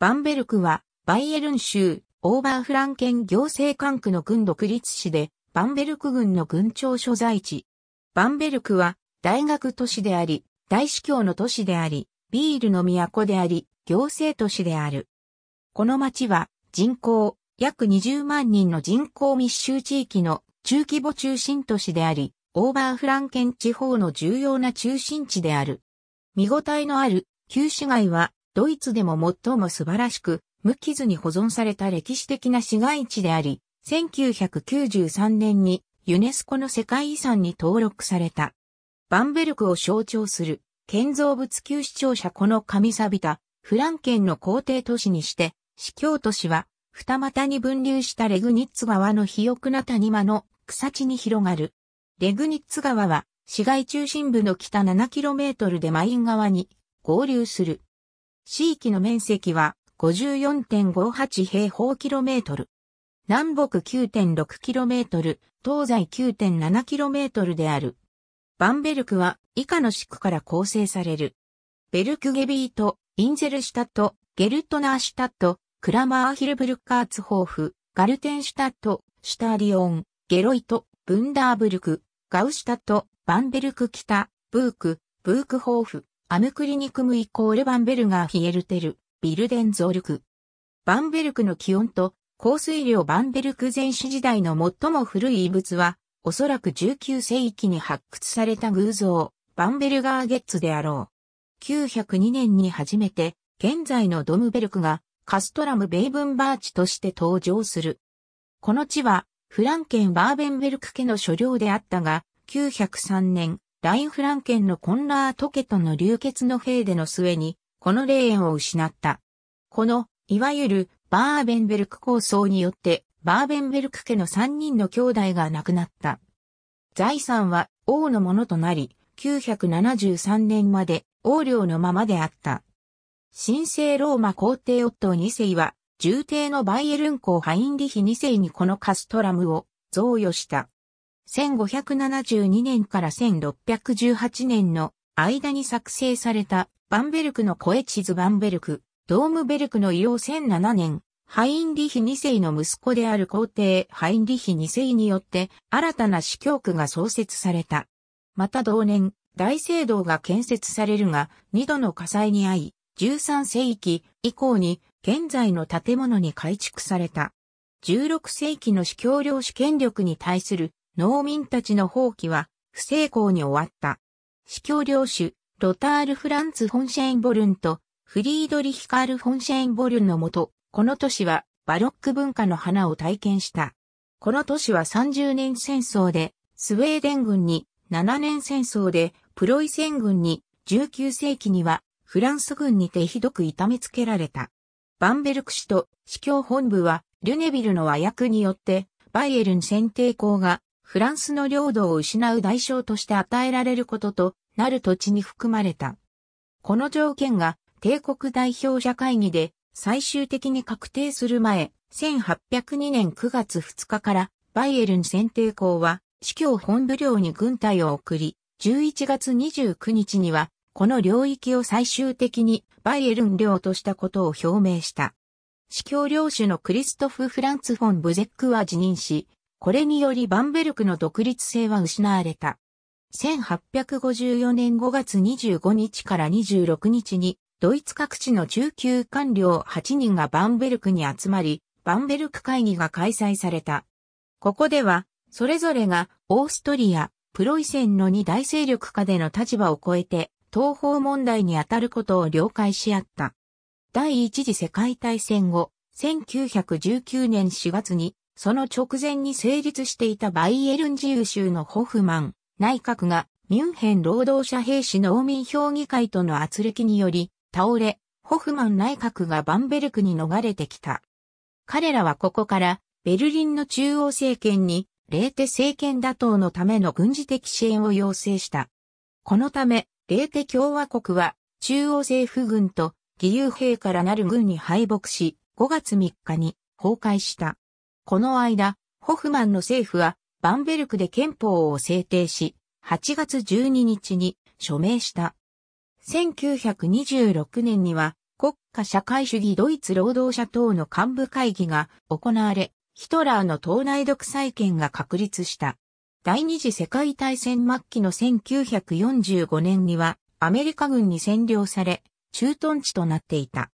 バンベルクは、バイエルン州、オーバーフランケン行政管区の軍独立市で、バンベルク軍の軍庁所在地。バンベルクは、大学都市であり、大司教の都市であり、ビールの都であり、行政都市である。この町は、人口、約20万人の人口密集地域の中規模中心都市であり、オーバーフランケン地方の重要な中心地である。見応えのある旧市街はドイツでも最も素晴らしく、無傷に保存された歴史的な市街地であり、1993年にユネスコの世界遺産に登録された。バンベルクを象徴する建造物級市庁舎この神錆びたフランケンの皇帝都市にして、市教都市は二股に分流したレグニッツ川の肥沃な谷間の草地に広がる。レグニッツ川は市街中心部の北 7km でマイン川に合流する。地域の面積は54.58平方キロメートル。南北9 6トル、東西9 7トルである。バンベルクは以下の地区から構成される。ベルクゲビート、インゼルシュタット、ゲルトナーシュタット、クラマーヒルブルッカーツホーフ、ガルテンシュタット、シュターリオン、ゲロイト、ブンダーブルク、ガウシュタット、バンベルク北、ブーク、ブークホーフ、アムクリニクムイコールバンベルガーヒエルテル、ビルデンゾルク。バンベルクの気温と降水量バンベルク前史時代の最も古い遺物は、おそらく19世紀に発掘された偶像、バンベルガーゲッツであろう。902年に初めて、現在のドムベルクがカストラム・ベイブンバーチとして登場する。この地は、フランケン・バーベンベルク家の所領であったが、903年、ラインフランケンのコンラートケとの流血の兵での末に、この霊園を失った。この、いわゆる、バーベンベルク構想によって、バーベンベルク家の三人の兄弟が亡くなった。財産は王のものとなり、973年まで王領のままであった。神聖ローマ皇帝夫二2世は、重帝のバイエルン公ハインリヒ2世にこのカストラムを贈与した。1572年から1618年の間に作成されたバンベルクの声地図バンベルク、ドームベルクの硫黄1007年、ハインリヒ2世の息子である皇帝ハインリヒ2世によって新たな司教区が創設された。また同年、大聖堂が建設されるが、2度の火災に遭い、13世紀以降に現在の建物に改築された。16世紀の司教領主権力に対する農民たちの放棄は不成功に終わった。司教領主、ロタール・フランツ・フォンシェインボルンとフリードリヒカール・フォンシェインボルンのもと、この都市はバロック文化の花を体験した。この都市は30年戦争でスウェーデン軍に7年戦争でプロイセン軍に19世紀にはフランス軍にてひどく痛めつけられた。バンベルク市と司教本部はルネビルの和訳によってバイエルン選定校がフランスの領土を失う代償として与えられることとなる土地に含まれた。この条件が帝国代表者会議で最終的に確定する前、1802年9月2日からバイエルン選定校は司教本部領に軍隊を送り、11月29日にはこの領域を最終的にバイエルン領としたことを表明した。司教領主のクリストフ・フランツ・フォン・ブゼックは辞任し、これによりバンベルクの独立性は失われた。1854年5月25日から26日に、ドイツ各地の中級官僚8人がバンベルクに集まり、バンベルク会議が開催された。ここでは、それぞれがオーストリア、プロイセンの2大勢力下での立場を超えて、東方問題にあたることを了解し合った。第一次世界大戦後、1919年4月にその直前に成立していたバイエルン自由州のホフマン内閣がミュンヘン労働者兵士農民評議会との圧力により倒れ、ホフマン内閣がバンベルクに逃れてきた。彼らはここからベルリンの中央政権にレーテ政権打倒のための軍事的支援を要請した。このため、レーテ共和国は中央政府軍と義勇兵からなる軍に敗北し、5月3日に崩壊した。この間、ホフマンの政府は、バンベルクで憲法を制定し、8月12日に署名した。1926年には、国家社会主義ドイツ労働者党の幹部会議が行われ、ヒトラーの党内独裁権が確立した。第二次世界大戦末期の1945年には、アメリカ軍に占領され、駐屯地となっていた。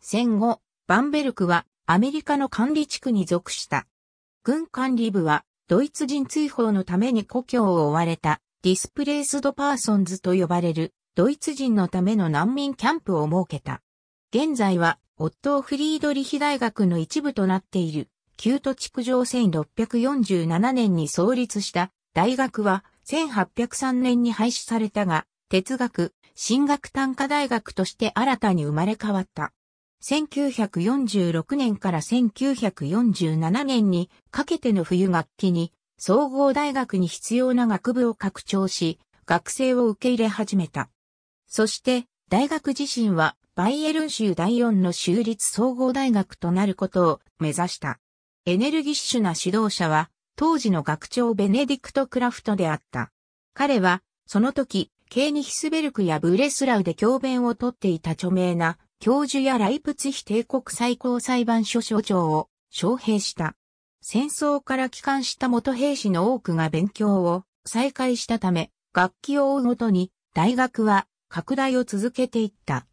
戦後、バンベルクはアメリカの管理地区に属した。軍管理部は、ドイツ人追放のために故郷を追われた、ディスプレイスドパーソンズと呼ばれる、ドイツ人のための難民キャンプを設けた。現在は、オットー・フリードリヒ大学の一部となっている、旧都地区上1647年に創立した大学は、1803年に廃止されたが、哲学、進学短科大学として新たに生まれ変わった。1946年から1947年にかけての冬学期に総合大学に必要な学部を拡張し、学生を受け入れ始めた。そして、大学自身はバイエルン州第4の州立総合大学となることを目指した。エネルギッシュな指導者は、当時の学長ベネディクト・クラフトであった。彼は、その時、ケーニヒスベルクやブレスラウで教鞭をとっていた著名な教授やライプツヒ帝国最高裁判所所長を招聘した。戦争から帰還した元兵士の多くが勉強を再開したため、楽器を追うごとに大学は拡大を続けていった。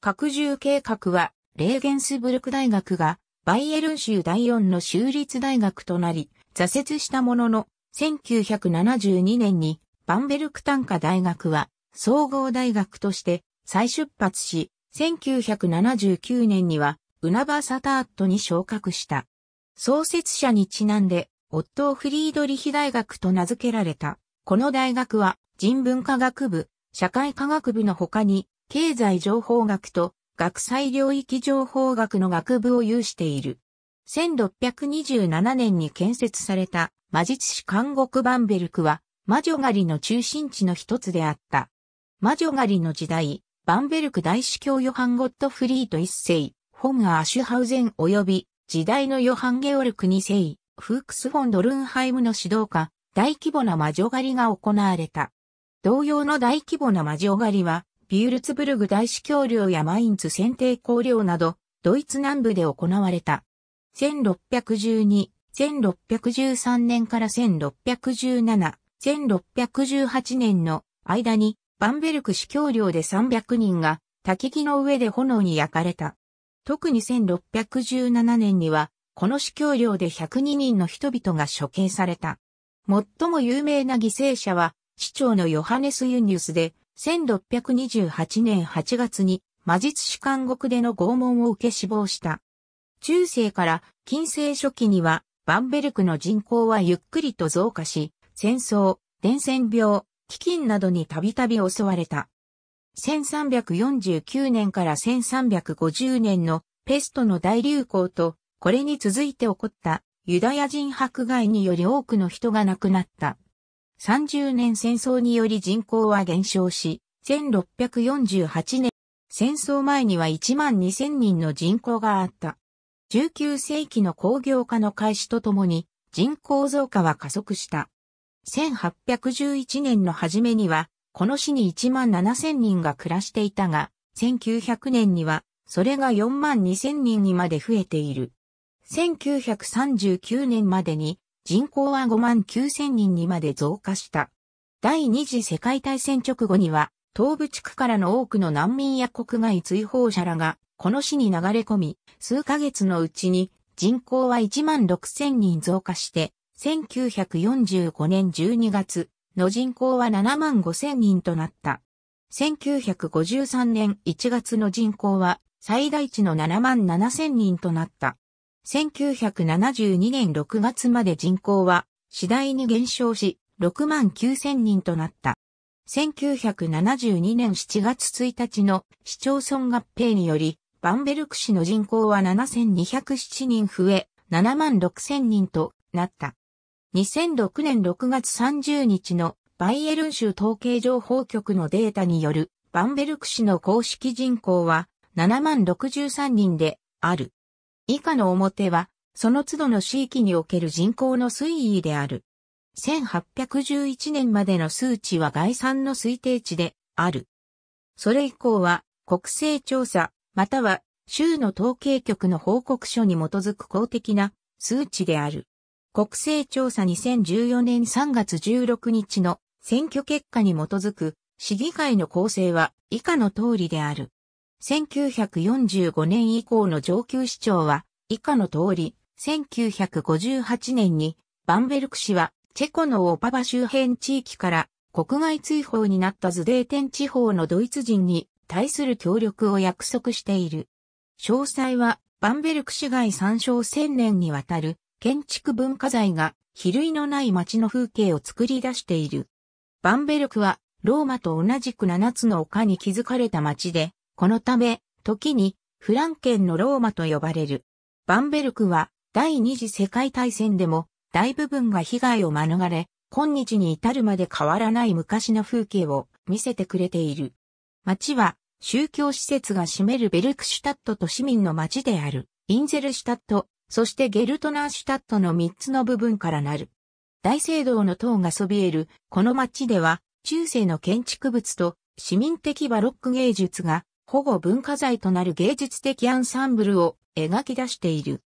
拡充計画はレーゲンスブルク大学がバイエルン州第4の州立大学となり、挫折したものの、1972年にバンベルク単科大学は総合大学として再出発し、1979年には、ウナバサターットに昇格した。創設者にちなんで、オットー・フリードリヒ大学と名付けられた。この大学は、人文科学部、社会科学部の他に、経済情報学と学際領域情報学の学部を有している。1627年に建設された魔術師監獄バンベルクは魔女狩りの中心地の一つであった。魔女狩りの時代、バンベルク大司教ヨハン・ゴットフリート一世、フォン・アーシュハウゼン及び、時代のヨハン・ゲオルク二世、フークス・フォン・ドルンハイムの指導下、大規模な魔女狩りが行われた。同様の大規模な魔女狩りは、ビュールツブルグ大司教領やマインツ選定公領など、ドイツ南部で行われた。1612、1613年から1617、1618年の間にバンベルク司教領で300人が、焚き木の上で炎に焼かれた。特に1617年には、この司教領で102人の人々が処刑された。最も有名な犠牲者は、市長のヨハネス・ユニウスで、1628年8月に魔術師監獄での拷問を受け死亡した。中世から近世初期には、バンベルクの人口はゆっくりと増加し、戦争、伝染病、飢饉などにたびたび襲われた。1349年から1350年のペストの大流行と、これに続いて起こったユダヤ人迫害により多くの人が亡くなった。30年戦争により人口は減少し、1648年、戦争前には1万2000人の人口があった。19世紀の工業化の開始とともに人口増加は加速した。1811年の初めには、この市に1万7000人が暮らしていたが、1900年には、それが4万2000人にまで増えている。1939年までに人口は5万9000人にまで増加した。第二次世界大戦直後には、東部地区からの多くの難民や国外追放者らが、この市に流れ込み、数ヶ月のうちに人口は1万6000人増加して、1945年12月の人口は7万5千人となった。1953年1月の人口は最大値の7万7千人となった。1972年6月まで人口は次第に減少し6万9千人となった。1972年7月1日の市町村合併により、バンベルク市の人口は7207人増え、7万6000人となった。2006年6月30日のバイエルン州統計情報局のデータによるバンベルク市の公式人口は7万63人である。以下の表はその都度の地域における人口の推移である。1811年までの数値は概算の推定値である。それ以降は国勢調査または州の統計局の報告書に基づく公的な数値である。国勢調査2014年3月16日の選挙結果に基づく市議会の構成は以下の通りである。1945年以降の上級市長は以下の通り、1958年にバンベルク市はチェコのオパバ周辺地域から国外追放になったズデーテン地方のドイツ人に対する協力を約束している。詳細はバンベルク市外参照1000年にわたる建築文化財が比類のない街の風景を作り出している。バンベルクはローマと同じく7つの丘に築かれた街で、このため、時にフランケンのローマと呼ばれる。バンベルクは第二次世界大戦でも大部分が被害を免れ、今日に至るまで変わらない昔の風景を見せてくれている。街は宗教施設が占めるベルクシュタットと市民の街であるインゼルシュタットそしてゲルトナーシュタットの3つの部分からなる。大聖堂の塔がそびえる、この町では、中世の建築物と市民的バロック芸術が保護文化財となる芸術的アンサンブルを描き出している。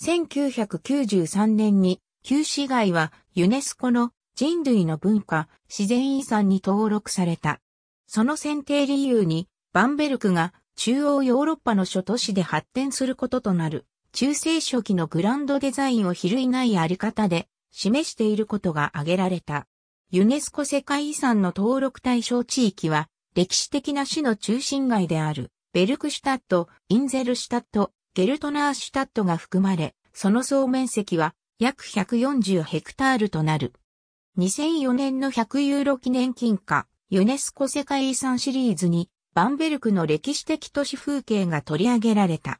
1993年に旧市街はユネスコの人類の文化、自然遺産に登録された。その選定理由に、バンベルクが中央ヨーロッパの諸都市で発展することとなる中世初期のグランドデザインを比類ないあり方で示していることが挙げられた。ユネスコ世界遺産の登録対象地域は、歴史的な市の中心街である、ベルクシュタット、インゼルシュタット、ゲルトナーシュタットが含まれ、その総面積は約140ヘクタールとなる。2004年の100ユーロ記念金貨、ユネスコ世界遺産シリーズに、バンベルクの歴史的都市風景が取り上げられた。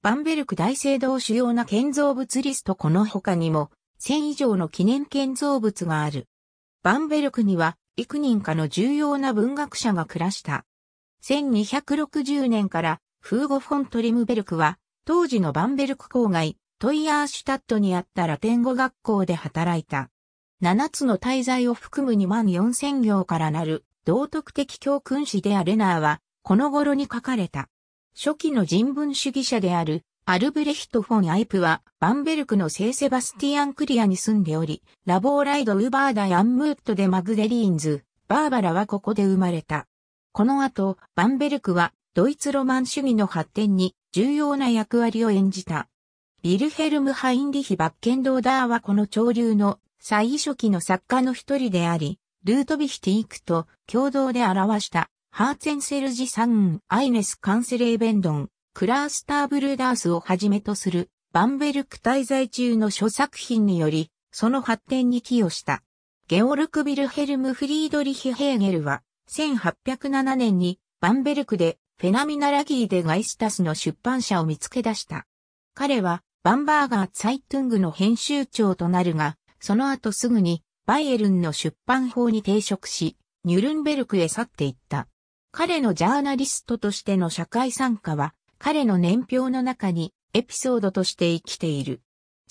バンベルク大聖堂主要な建造物リストこの他にも、1000以上の記念建造物がある。バンベルクには、幾人かの重要な文学者が暮らした。1260年からフーゴ・フォントリムベルクは、当時のバンベルク郊外、トイヤーシュタットにあったラテン語学校で働いた。7つの滞在を含む2万4000行からなる道徳的教訓史であレナーは、この頃に書かれた。初期の人文主義者であるアルブレヒト・フォン・アイプは、バンベルクの聖セバスティアン・クリアに住んでおり、ラボーライド・ウーバーダ・ヤンムートでマグデリーンズ、バーバラはここで生まれた。この後、バンベルクは、ドイツロマン主義の発展に重要な役割を演じた。ビルヘルム・ハインリヒ・バッケンドーダーはこの潮流の最初期の作家の一人であり、ルートビヒティークと共同で表したハーツェンセルジサン、アイネス・カンセレーベンドン、クラースター・ブルーダースをはじめとする、バンベルク滞在中の諸作品により、その発展に寄与した。ゲオルク・ビルヘルム・フリードリヒ・ヘーゲルは、1807年に、バンベルクで、フェナミナラギーでガイスタスの出版社を見つけ出した。彼は、バンバーガー・ツァイトゥングの編集長となるが、その後すぐに、バイエルンの出版法に抵触し、ニュルンベルクへ去っていった。彼のジャーナリストとしての社会参加は、彼の年表の中にエピソードとして生きている。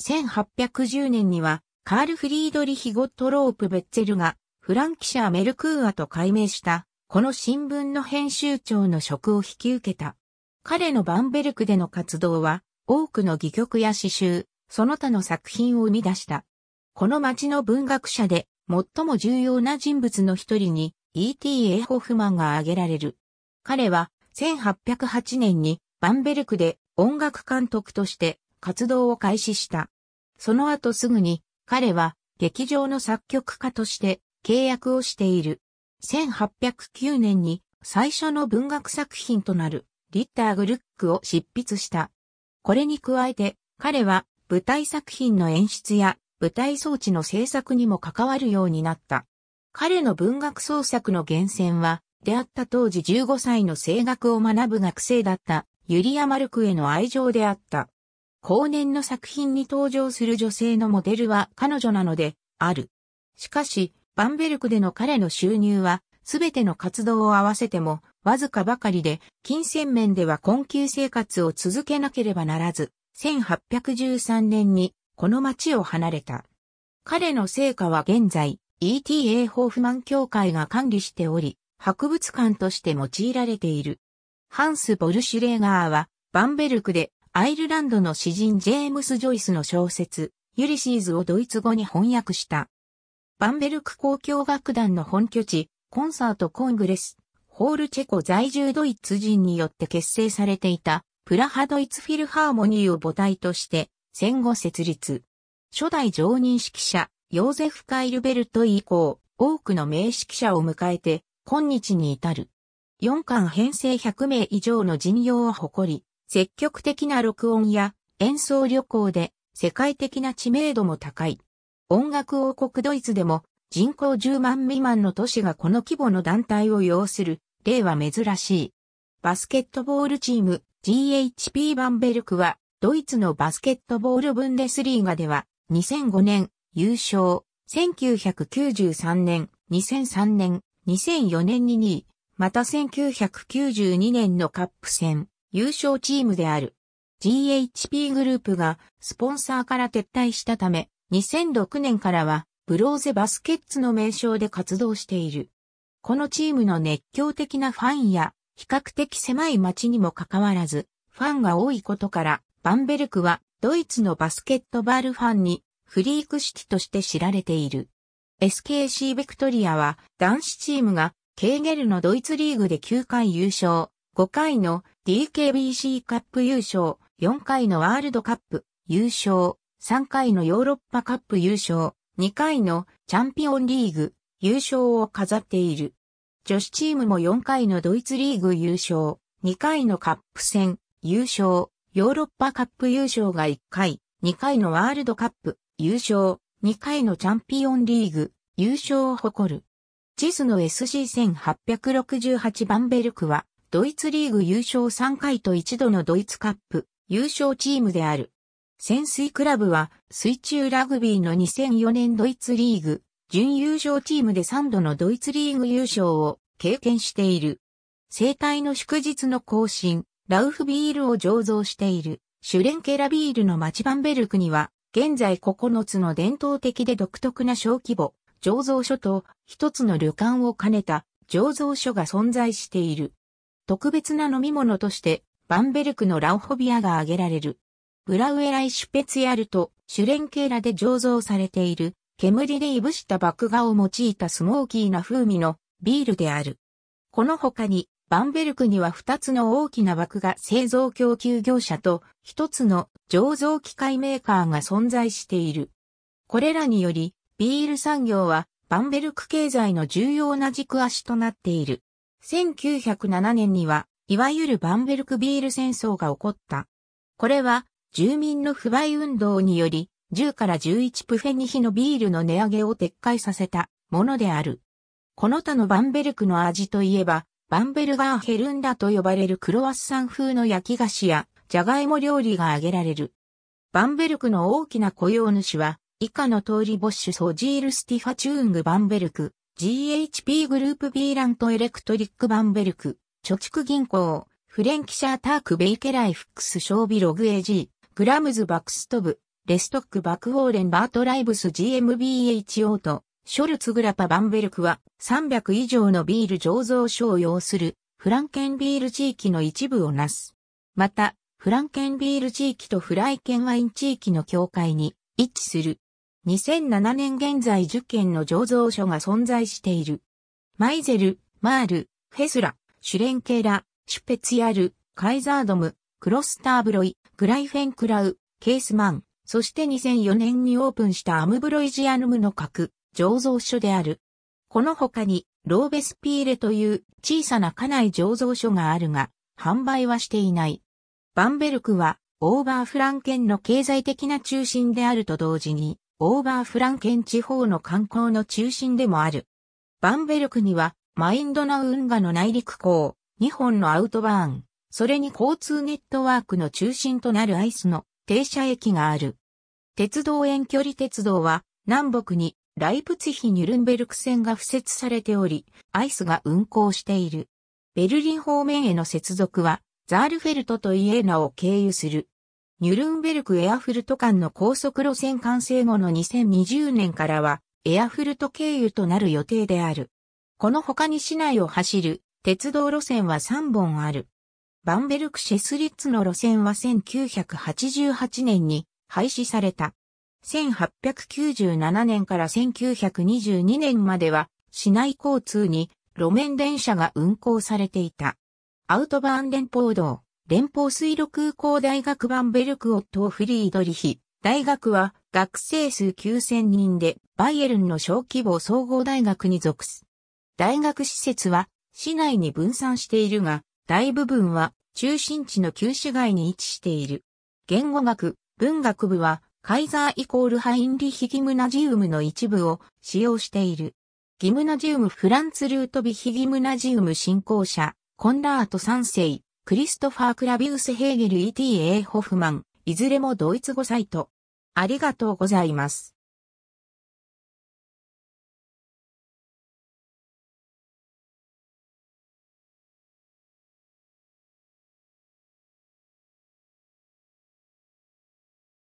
1810年には、カール・フリードリヒ・ゴット・ロープ・ベッツェルが、フランキシャー・メルクーアと改名した、この新聞の編集長の職を引き受けた。彼のバンベルクでの活動は、多くの戯曲や詩集、その他の作品を生み出した。この街の文学者で、最も重要な人物の一人に E.T. a ホフマンが挙げられる。彼は1808年にバンベルクで音楽監督として活動を開始した。その後すぐに彼は劇場の作曲家として契約をしている。1809年に最初の文学作品となるリッター・グルックを執筆した。これに加えて彼は舞台作品の演出や舞台装置の制作にも関わるようになった。彼の文学創作の源泉は、出会った当時15歳の声楽を学ぶ学生だったユリア・マルクへの愛情であった。後年の作品に登場する女性のモデルは彼女なので、ある。しかし、バンベルクでの彼の収入は、すべての活動を合わせても、わずかばかりで、金銭面では困窮生活を続けなければならず、1813年に、この町を離れた。彼の成果は現在、ETA ホーフマン協会が管理しており、博物館として用いられている。ハンス・ボルシュレーガーは、バンベルクでアイルランドの詩人ジェームス・ジョイスの小説、ユリシーズをドイツ語に翻訳した。バンベルク交響楽団の本拠地、コンサート・コングレス、ホールチェコ在住ドイツ人によって結成されていた、プラハドイツフィルハーモニーを母体として、戦後設立。初代常任指揮者、ヨーゼフ・カイルベルト以降、多くの名指揮者を迎えて、今日に至る。4巻編成100名以上の人用を誇り、積極的な録音や演奏旅行で世界的な知名度も高い。音楽王国ドイツでも人口10万未満の都市がこの規模の団体を要する例は珍しい。バスケットボールチーム GHP バンベルクはドイツのバスケットボールブンデスリーガでは2005年優勝、1993年、2003年、2004年に2位、また1992年のカップ戦、優勝チームである。GHP グループがスポンサーから撤退したため、2006年からはブローゼバスケッツの名称で活動している。このチームの熱狂的なファンや比較的狭い街にもかかわらず、ファンが多いことから、バンベルクはドイツのバスケットバールファンにフリークシティとして知られている。SKC ベクトリアは男子チームがケーゲルのドイツリーグで9回優勝、5回の DKBC カップ優勝、4回のワールドカップ優勝、3回のヨーロッパカップ優勝、2回のチャンピオンリーグ優勝を飾っている。女子チームも4回のドイツリーグ優勝、2回のカップ戦優勝、ヨーロッパカップ優勝が1回、2回のワールドカップ優勝、2回のチャンピオンリーグ、優勝を誇る。チスの SC1868 バンベルクは、ドイツリーグ優勝3回と一度のドイツカップ、優勝チームである。潜水クラブは、水中ラグビーの2004年ドイツリーグ、準優勝チームで3度のドイツリーグ優勝を経験している。生体の祝日の更新、ラウフビールを醸造している、シュレンケラビールの町バンベルクには、現在9つの伝統的で独特な小規模、醸造所と一つの旅館を兼ねた醸造所が存在している。特別な飲み物として、バンベルクのラオホビアが挙げられる。ブラウエライシュペツヤルとシュレンケーラで醸造されている、煙でいぶした麦芽を用いたスモーキーな風味のビールである。この他に、バンベルクには2つの大きな枠が製造供給業者と1つの醸造機械メーカーが存在している。これらにより、ビール産業はバンベルク経済の重要な軸足となっている。1907年には、いわゆるバンベルクビール戦争が起こった。これは、住民の不買運動により、10から11プフェニヒのビールの値上げを撤回させたものである。この他のバンベルクの味といえば、バンベルガーヘルンダと呼ばれるクロワッサン風の焼き菓子や、ジャガイモ料理が挙げられる。バンベルクの大きな雇用主は、以下の通りボッシュソジールスティファチューングバンベルク、GHP グループビーラントエレクトリックバンベルク、貯蓄銀行、フレンキシャータークベイケライフックスショービログ AG、グラムズバックストブ、レストックバクウォーレンバートライブス GMBHO と、ショルツグラパ・バンベルクは300以上のビール醸造所を要するフランケンビール地域の一部をなす。また、フランケンビール地域とフライケンワイン地域の境界に位置する。2007年現在10件の醸造所が存在している。マイゼル、マール、フェスラ、シュレンケラ、シュペツヤル、カイザードム、クロスターブロイ、グライフェンクラウ、ケースマン、そして2004年にオープンしたアムブロイジアヌムの核。醸造所である。この他に、ローベスピーレという小さな家内醸造所があるが、販売はしていない。バンベルクは、オーバーフランケンの経済的な中心であると同時に、オーバーフランケン地方の観光の中心でもある。バンベルクには、マインドナウンガの内陸港、日本のアウトバーン、それに交通ネットワークの中心となるアイスの停車駅がある。鉄道遠距離鉄道は、南北にライプツヒ・ニュルンベルク線が付設されており、アイスが運行している。ベルリン方面への接続は、ザールフェルトとイエーナを経由する。ニュルンベルク・エアフルト間の高速路線完成後の2020年からは、エアフルト経由となる予定である。この他に市内を走る鉄道路線は3本ある。バンベルク・シェスリッツの路線は1988年に廃止された。1897年から1922年までは市内交通に路面電車が運行されていた。アウトバーン連邦道、連邦水路空港大学バンベルクオットフリードリヒ。大学は学生数9000人でバイエルンの小規模総合大学に属す。大学施設は市内に分散しているが、大部分は中心地の旧市街に位置している。言語学、文学部はカイザーイコールハインリヒギムナジウムの一部を使用している。ギムナジウムフランツ・ルートビヒギムナジウム信仰者、コンラート3世、クリストファー・クラビウス・ヘーゲル・ E.T.A. ホフマン、いずれもドイツ語サイト。ありがとうございます。